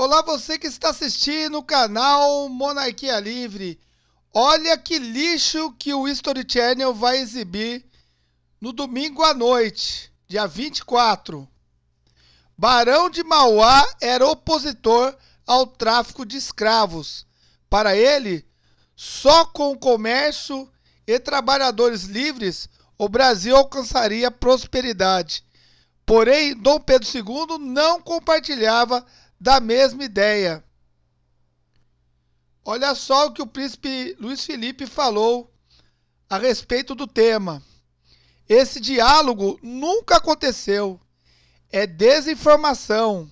Olá, você que está assistindo o canal Monarquia Livre. Olha que lixo que o History Channel vai exibir no domingo à noite, dia 24. Barão de Mauá era opositor ao tráfico de escravos. Para ele, só com o comércio e trabalhadores livres o Brasil alcançaria prosperidade. Porém, Dom Pedro II não compartilhava da mesma ideia. Olha só o que o príncipe Luiz Felipe falou a respeito do tema. Esse diálogo nunca aconteceu. É desinformação.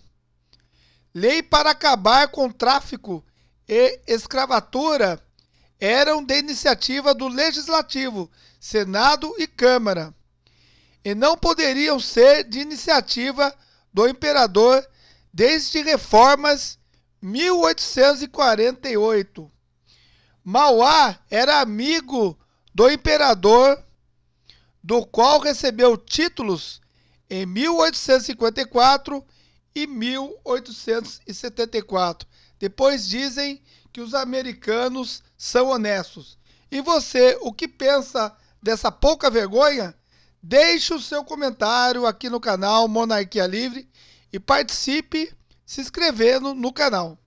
Lei para acabar com tráfico e escravatura eram de iniciativa do Legislativo, Senado e Câmara, e não poderiam ser de iniciativa do imperador desde reformas 1848. Mauá era amigo do imperador, do qual recebeu títulos em 1854 e 1874. Depois dizem que os americanos são honestos. E você, o que pensa dessa pouca vergonha? Deixe o seu comentário aqui no canal Monarquia Livre e participe se inscrevendo no canal.